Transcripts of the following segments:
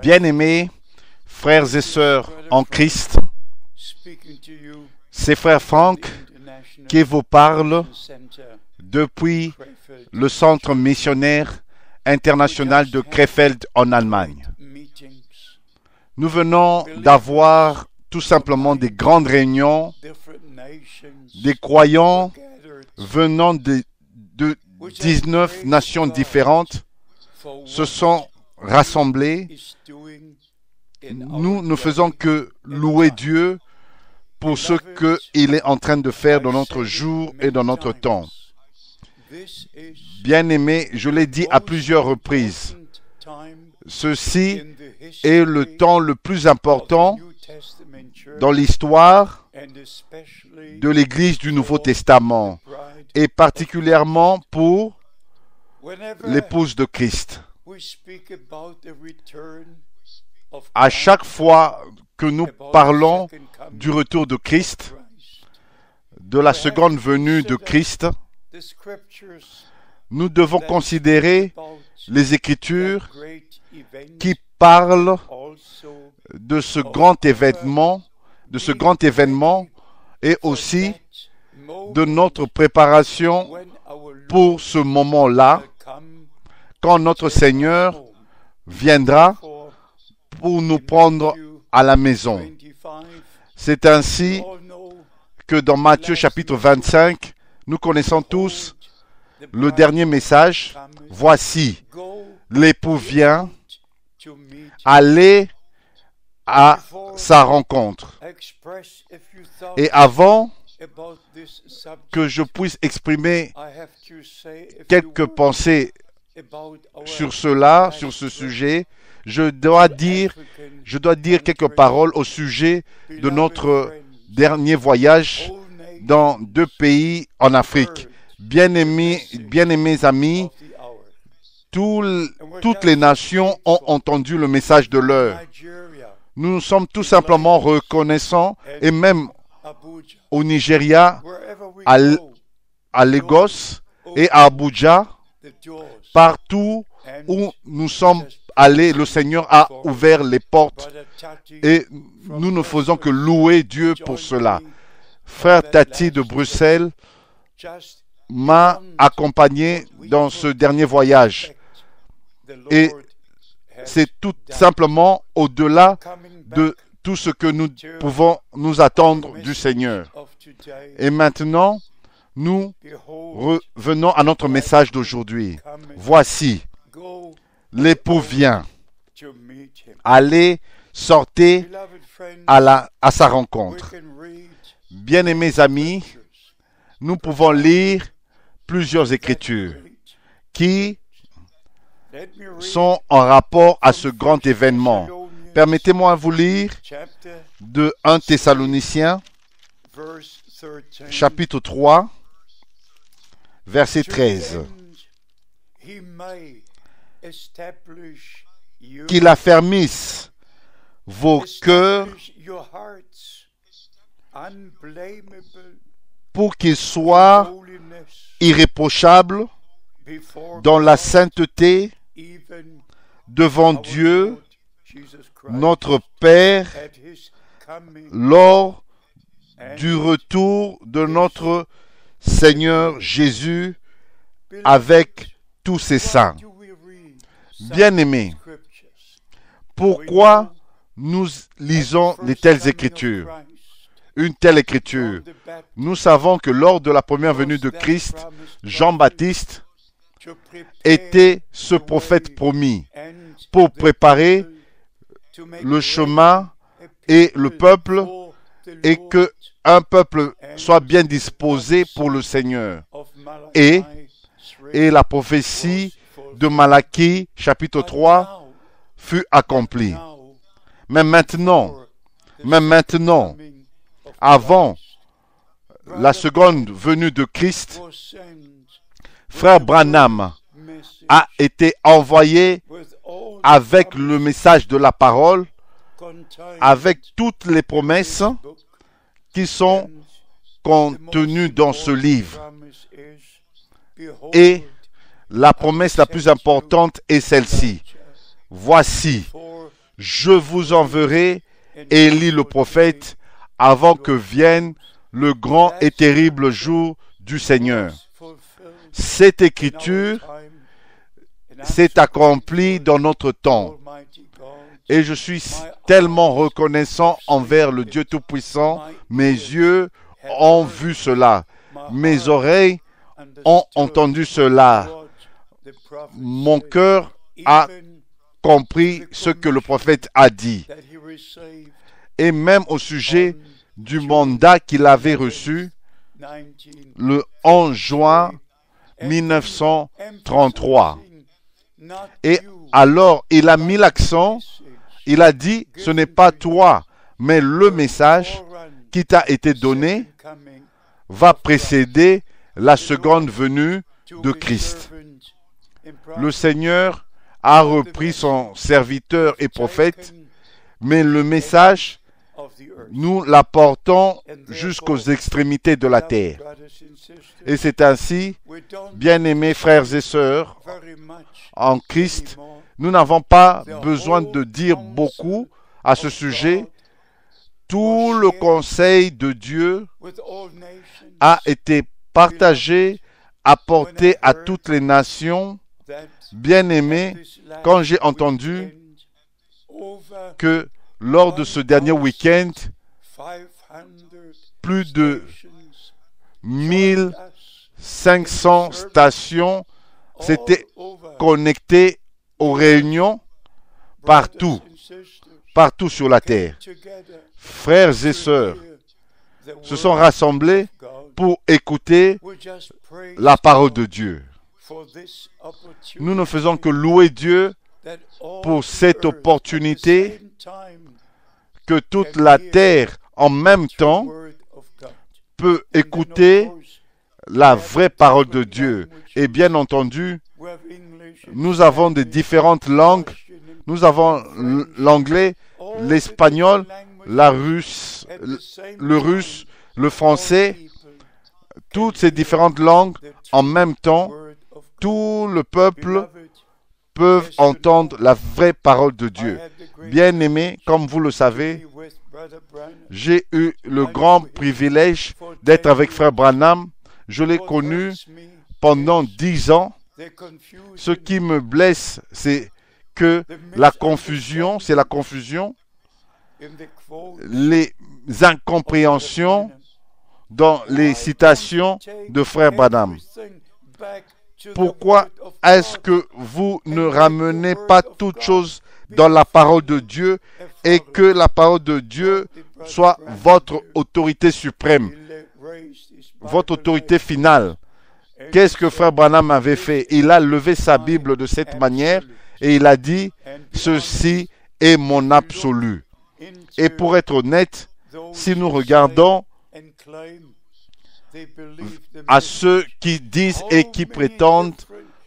Bien-aimés, frères et sœurs en Christ, c'est frère Franck qui vous parle depuis le centre missionnaire international de Krefeld en Allemagne. Nous venons d'avoir tout simplement des grandes réunions des croyants venant de, de 19 nations différentes se sont rassemblés. Nous ne faisons que louer Dieu pour ce qu'il est en train de faire dans notre jour et dans notre temps. Bien-aimé, je l'ai dit à plusieurs reprises, ceci est le temps le plus important dans l'histoire de l'Église du Nouveau Testament, et particulièrement pour l'épouse de Christ. À chaque fois que nous parlons du retour de Christ, de la seconde venue de Christ, nous devons considérer les Écritures qui parlent de ce grand événement, de ce grand événement et aussi de notre préparation pour ce moment-là quand notre Seigneur viendra pour nous prendre à la maison. C'est ainsi que dans Matthieu chapitre 25, nous connaissons tous le dernier message. Voici, l'époux vient, aller à sa rencontre. Et avant que je puisse exprimer quelques pensées sur cela, sur ce sujet, je dois dire, je dois dire quelques paroles au sujet de notre dernier voyage dans deux pays en Afrique. Bien-aimés, bien-aimés amis, toutes les nations ont entendu le message de l'heure. Nous sommes tout simplement reconnaissants et même au Nigeria, à, à Lagos et à Abuja, Partout où nous sommes allés, le Seigneur a ouvert les portes et nous ne faisons que louer Dieu pour cela. Frère Tati de Bruxelles m'a accompagné dans ce dernier voyage. Et c'est tout simplement au-delà de tout ce que nous pouvons nous attendre du Seigneur. Et maintenant, nous revenons à notre message d'aujourd'hui. Voici, l'époux vient. Allez, sortez à, la, à sa rencontre. Bien-aimés amis, nous pouvons lire plusieurs écritures qui sont en rapport à ce grand événement. Permettez-moi de vous lire de 1 Thessaloniciens, chapitre 3, verset 13, qu'il affermisse vos cœurs pour qu'ils soient irréprochables dans la sainteté devant Dieu, notre Père, lors du retour de notre Seigneur Jésus avec tous ses saints. Bien-aimés, pourquoi nous lisons les telles écritures Une telle écriture. Nous savons que lors de la première venue de Christ, Jean-Baptiste était ce prophète promis pour préparer le chemin et le peuple et que un peuple soit bien disposé pour le Seigneur. Et, et la prophétie de Malachie, chapitre 3, fut accomplie. Mais maintenant, mais maintenant, avant la seconde venue de Christ, frère Branham a été envoyé avec le message de la parole, avec toutes les promesses qui sont contenus dans ce livre. Et la promesse la plus importante est celle-ci. Voici, je vous enverrai Élie le prophète avant que vienne le grand et terrible jour du Seigneur. Cette écriture s'est accomplie dans notre temps. Et je suis tellement reconnaissant envers le Dieu Tout-Puissant. Mes yeux ont vu cela. Mes oreilles ont entendu cela. Mon cœur a compris ce que le prophète a dit. Et même au sujet du mandat qu'il avait reçu le 11 juin 1933. Et alors, il a mis l'accent il a dit, ce n'est pas toi, mais le message qui t'a été donné va précéder la seconde venue de Christ. Le Seigneur a repris son serviteur et prophète, mais le message, nous l'apportons jusqu'aux extrémités de la terre. Et c'est ainsi, bien-aimés frères et sœurs, en Christ, nous n'avons pas besoin de dire beaucoup à ce sujet. Tout le conseil de Dieu a été partagé, apporté à toutes les nations. Bien aimé, quand j'ai entendu que lors de ce dernier week-end, plus de 1500 stations s'étaient connectées aux réunions partout, partout sur la terre. Frères et sœurs se sont rassemblés pour écouter la parole de Dieu. Nous ne faisons que louer Dieu pour cette opportunité que toute la terre en même temps peut écouter la vraie parole de Dieu. Et bien entendu, nous avons des différentes langues. Nous avons l'anglais, l'espagnol, la russe, le russe, le français, toutes ces différentes langues en même temps. Tout le peuple peut entendre la vraie parole de Dieu. bien aimé, comme vous le savez, j'ai eu le grand privilège d'être avec Frère Branham. Je l'ai connu pendant dix ans. Ce qui me blesse, c'est que la confusion, c'est la confusion, les incompréhensions dans les citations de Frère Badam. Pourquoi est-ce que vous ne ramenez pas toute chose dans la parole de Dieu et que la parole de Dieu soit votre autorité suprême, votre autorité finale Qu'est-ce que frère Branham avait fait Il a levé sa Bible de cette manière et il a dit, ceci est mon absolu. Et pour être honnête, si nous regardons à ceux qui disent et qui prétendent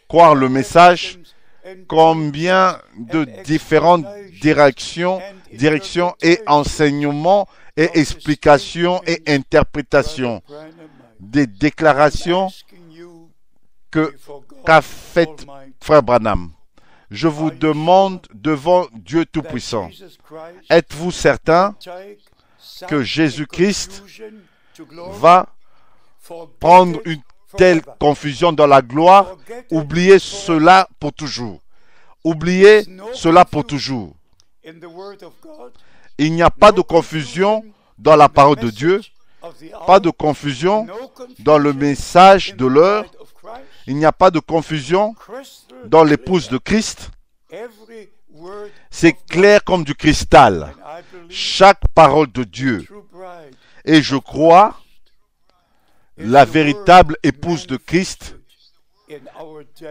croire le message, combien de différentes directions, directions et enseignements et explications et interprétations des déclarations qu'a fait Frère Branham. Je vous demande devant Dieu Tout-Puissant, êtes-vous certain que Jésus-Christ va prendre une telle confusion dans la gloire Oubliez cela pour toujours. Oubliez cela pour toujours. Il n'y a pas de confusion dans la parole de Dieu, pas de confusion dans le message de l'heure, il n'y a pas de confusion dans l'épouse de Christ. C'est clair comme du cristal. Chaque parole de Dieu. Et je crois la véritable épouse de Christ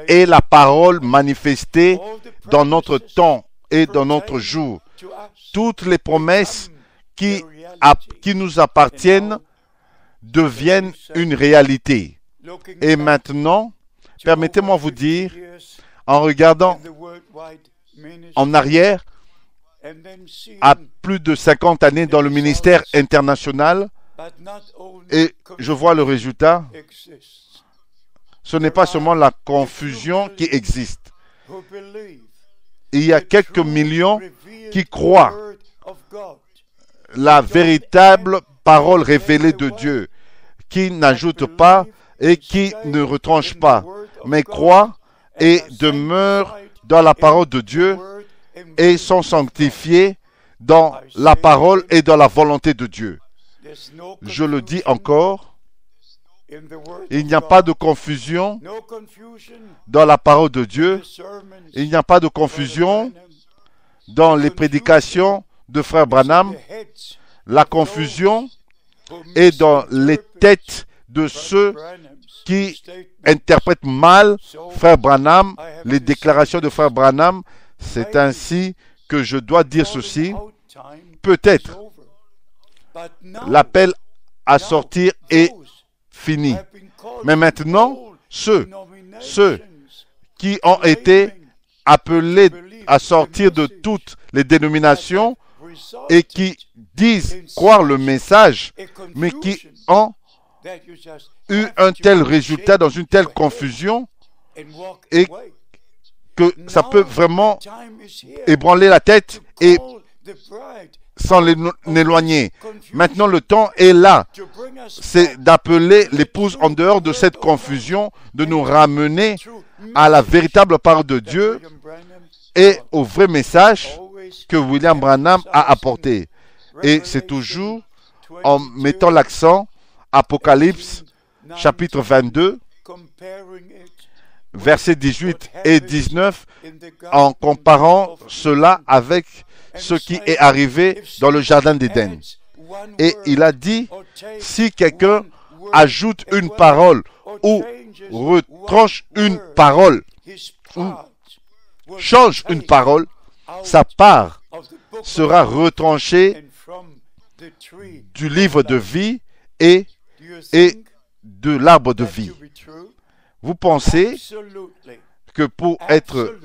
est la parole manifestée dans notre temps et dans notre jour. Toutes les promesses qui nous appartiennent deviennent une réalité. Et maintenant, Permettez-moi vous dire, en regardant en arrière, à plus de 50 années dans le ministère international, et je vois le résultat, ce n'est pas seulement la confusion qui existe. Il y a quelques millions qui croient la véritable parole révélée de Dieu, qui n'ajoute pas et qui ne retranche pas mais croient et demeurent dans la parole de Dieu et sont sanctifiés dans la parole et dans la volonté de Dieu. Je le dis encore, il n'y a pas de confusion dans la parole de Dieu, il n'y a pas de confusion dans les prédications de frère Branham. La confusion est dans les têtes de ceux qui interprètent mal Frère Branham, les déclarations de Frère Branham. C'est ainsi que je dois dire ceci. Peut-être l'appel à sortir est fini. Mais maintenant, ceux, ceux qui ont été appelés à sortir de toutes les dénominations et qui disent croire le message, mais qui ont eu un tel résultat dans une telle confusion et que ça peut vraiment ébranler la tête et sans l'éloigner. Maintenant, le temps est là. C'est d'appeler l'épouse en dehors de cette confusion, de nous ramener à la véritable part de Dieu et au vrai message que William Branham a apporté. Et c'est toujours en mettant l'accent Apocalypse chapitre 22, versets 18 et 19, en comparant cela avec ce qui est arrivé dans le Jardin d'Éden. Et il a dit, si quelqu'un ajoute une parole ou retranche une parole, ou change une parole, sa part sera retranchée du livre de vie et et de l'arbre de vie. Vous pensez que pour être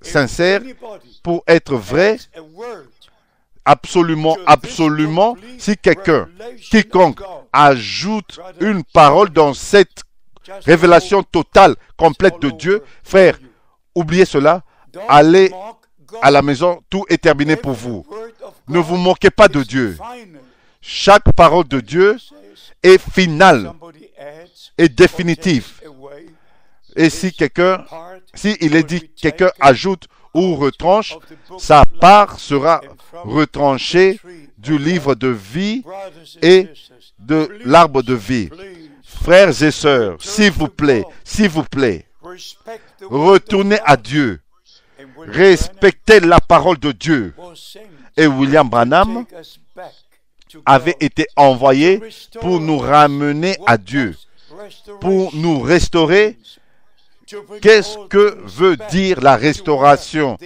sincère, pour être vrai, absolument, absolument, si quelqu'un, quiconque, ajoute une parole dans cette révélation totale, complète de Dieu, frère, oubliez cela, allez à la maison, tout est terminé pour vous. Ne vous moquez pas de Dieu. Chaque parole de Dieu est final, et définitif. Et si quelqu'un, si il est dit quelqu'un ajoute ou retranche, sa part sera retranchée du livre de vie et de l'arbre de vie. Frères et sœurs, s'il vous plaît, s'il vous plaît, retournez à Dieu. Respectez la parole de Dieu. Et William Branham avait été envoyé pour nous ramener à Dieu, pour nous restaurer. Qu'est-ce que veut dire la restauration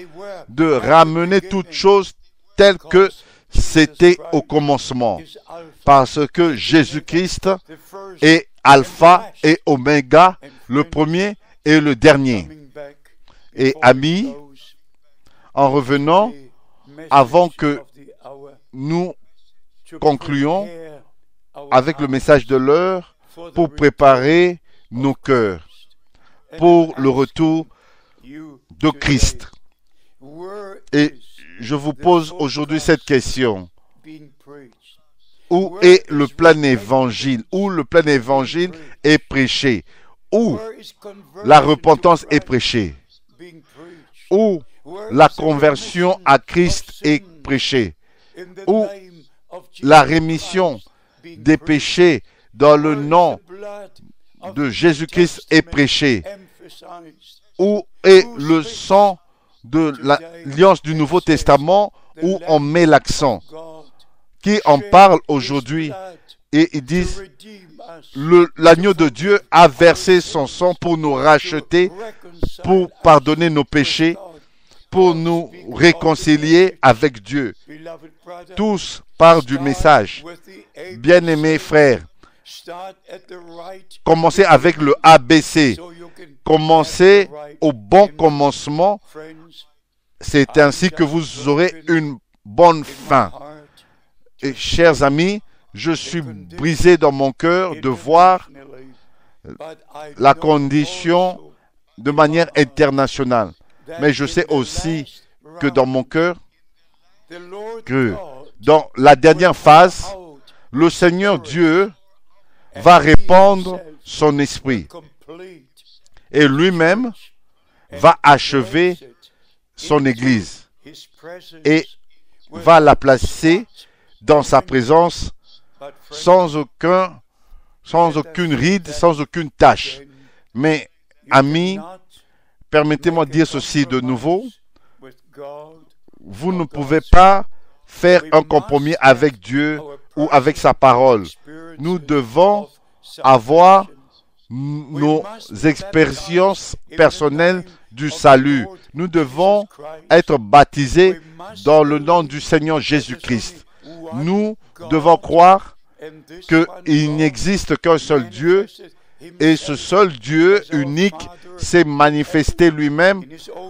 De ramener toutes choses telles que c'était au commencement. Parce que Jésus-Christ est Alpha et Oméga, le premier et le dernier. Et amis, en revenant, avant que nous concluons avec le message de l'heure pour préparer nos cœurs pour le retour de Christ. Et je vous pose aujourd'hui cette question. Où est le plan évangile Où le plan évangile est prêché Où la repentance est prêchée Où la conversion à Christ est prêchée Où la rémission des péchés dans le nom de Jésus-Christ est prêchée. Où est le sang de l'alliance du Nouveau Testament où on met l'accent Qui en parle aujourd'hui Et ils disent, l'agneau de Dieu a versé son sang pour nous racheter, pour pardonner nos péchés pour nous réconcilier avec Dieu. Tous partent du message. Bien-aimés frères, commencez avec le ABC. Commencez au bon commencement. C'est ainsi que vous aurez une bonne fin. Et, chers amis, je suis brisé dans mon cœur de voir la condition de manière internationale mais je sais aussi que dans mon cœur, que dans la dernière phase, le Seigneur Dieu va répandre son esprit et lui-même va achever son Église et va la placer dans sa présence sans, aucun, sans aucune ride, sans aucune tâche. Mais, amis, Permettez-moi de dire ceci de nouveau. Vous ne pouvez pas faire un compromis avec Dieu ou avec sa parole. Nous devons avoir nos expériences personnelles du salut. Nous devons être baptisés dans le nom du Seigneur Jésus-Christ. Nous devons croire qu'il n'existe qu'un seul Dieu et ce seul Dieu unique s'est manifesté lui-même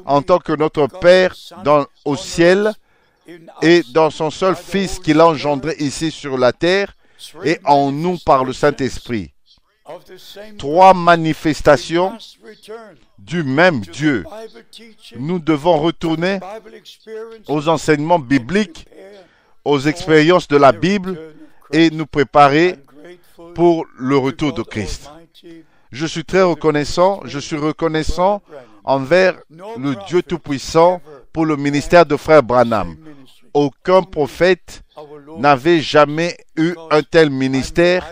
en tant que notre Père dans, au ciel et dans son seul Fils qu'il a engendré ici sur la terre et en nous par le Saint-Esprit. Trois manifestations du même Dieu. Nous devons retourner aux enseignements bibliques, aux expériences de la Bible et nous préparer pour le retour de Christ. Je suis très reconnaissant, je suis reconnaissant envers le Dieu Tout-Puissant pour le ministère de Frère Branham. Aucun prophète n'avait jamais eu un tel ministère,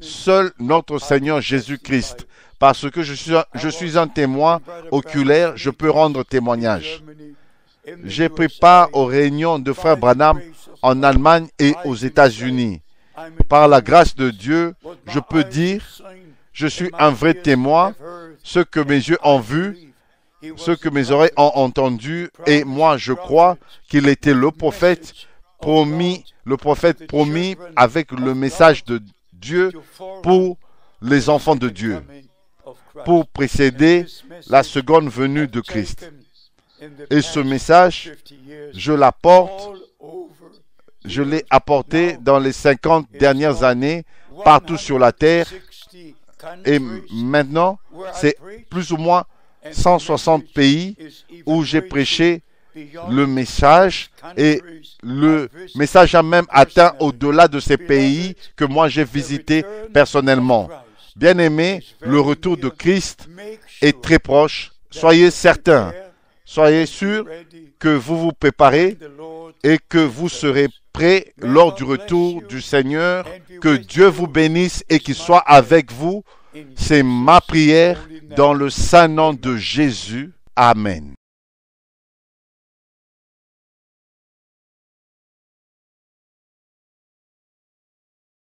seul notre Seigneur Jésus-Christ. Parce que je suis, un, je suis un témoin oculaire, je peux rendre témoignage. J'ai pris part aux réunions de Frère Branham en Allemagne et aux États-Unis. Par la grâce de Dieu, je peux dire je suis un vrai témoin, ce que mes yeux ont vu, ce que mes oreilles ont entendu, et moi je crois qu'il était le prophète promis, le prophète promis avec le message de Dieu pour les enfants de Dieu, pour précéder la seconde venue de Christ. Et ce message, je l'apporte, je l'ai apporté dans les 50 dernières années partout sur la terre et maintenant, c'est plus ou moins 160 pays où j'ai prêché le message et le message a même atteint au-delà de ces pays que moi j'ai visités personnellement. Bien aimé, le retour de Christ est très proche. Soyez certains Soyez sûr que vous vous préparez et que vous serez prêts lors du retour du Seigneur. Que Dieu vous bénisse et qu'il soit avec vous. C'est ma prière dans le saint nom de Jésus. Amen.